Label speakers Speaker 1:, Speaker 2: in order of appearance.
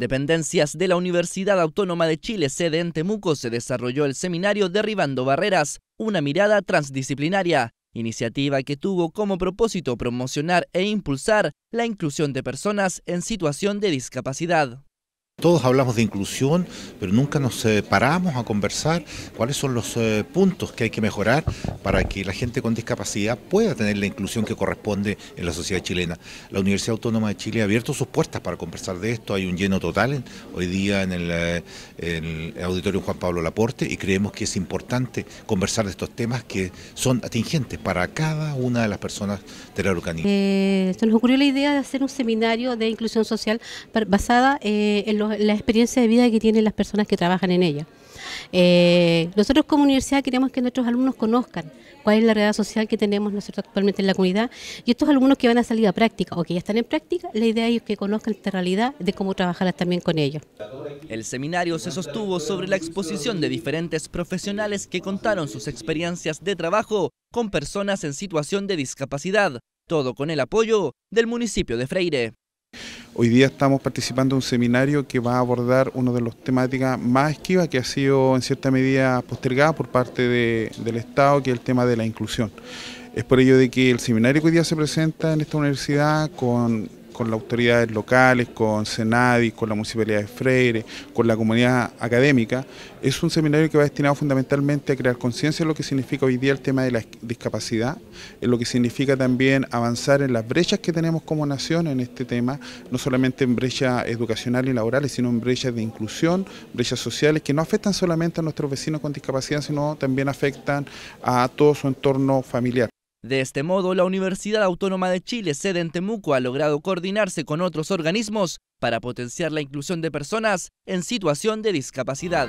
Speaker 1: dependencias de la Universidad Autónoma de Chile, sede en Temuco, se desarrolló el seminario Derribando Barreras, una mirada transdisciplinaria, iniciativa que tuvo como propósito promocionar e impulsar la inclusión de personas en
Speaker 2: situación de discapacidad. Todos hablamos de inclusión, pero nunca nos paramos a conversar cuáles son los eh, puntos que hay que mejorar para que la gente con discapacidad pueda tener la inclusión que corresponde en la sociedad chilena. La Universidad Autónoma de Chile ha abierto sus puertas para conversar de esto. Hay un lleno total hoy día eh, en el, auditorio Juan Pablo Laporte y creemos que es importante conversar de estos temas que son atingentes para cada una de las personas de la
Speaker 3: eh, se nos ocurrió la idea de hacer un seminario de inclusión social basada en los la experiencia de vida que tienen las personas que trabajan en ella. Eh, nosotros como universidad queremos que nuestros alumnos conozcan cuál es la realidad social que tenemos nosotros actualmente en la comunidad y estos alumnos que van a salir a práctica o que ya están en práctica, la idea es que conozcan esta realidad de cómo trabajar también con ellos.
Speaker 1: El seminario se sostuvo sobre la exposición de diferentes profesionales que contaron sus experiencias de trabajo con personas en situación de discapacidad, todo con el apoyo del municipio de Freire.
Speaker 4: Hoy día estamos participando de un seminario que va a abordar una de las temáticas más esquivas que ha sido en cierta medida postergada por parte del Estado, que es el tema de la inclusión. Es por ello de que el seminario que hoy día se presenta en esta universidad con con las autoridades locales, con Senadi, con la Municipalidad de Freire, con la comunidad académica. Es un seminario que va destinado fundamentalmente a crear conciencia de lo que significa hoy día el tema de la discapacidad, en lo que significa también avanzar en las brechas que tenemos como nación en este tema, no solamente en brechas educacionales y laborales, sino en brechas de inclusión, brechas sociales, que no afectan solamente a nuestros vecinos con discapacidad, sino también afectan a todo su entorno familiar.
Speaker 1: De este modo, la Universidad Autónoma de Chile, sede en Temuco, ha logrado coordinarse con otros organismos para potenciar la inclusión de personas en situación de discapacidad.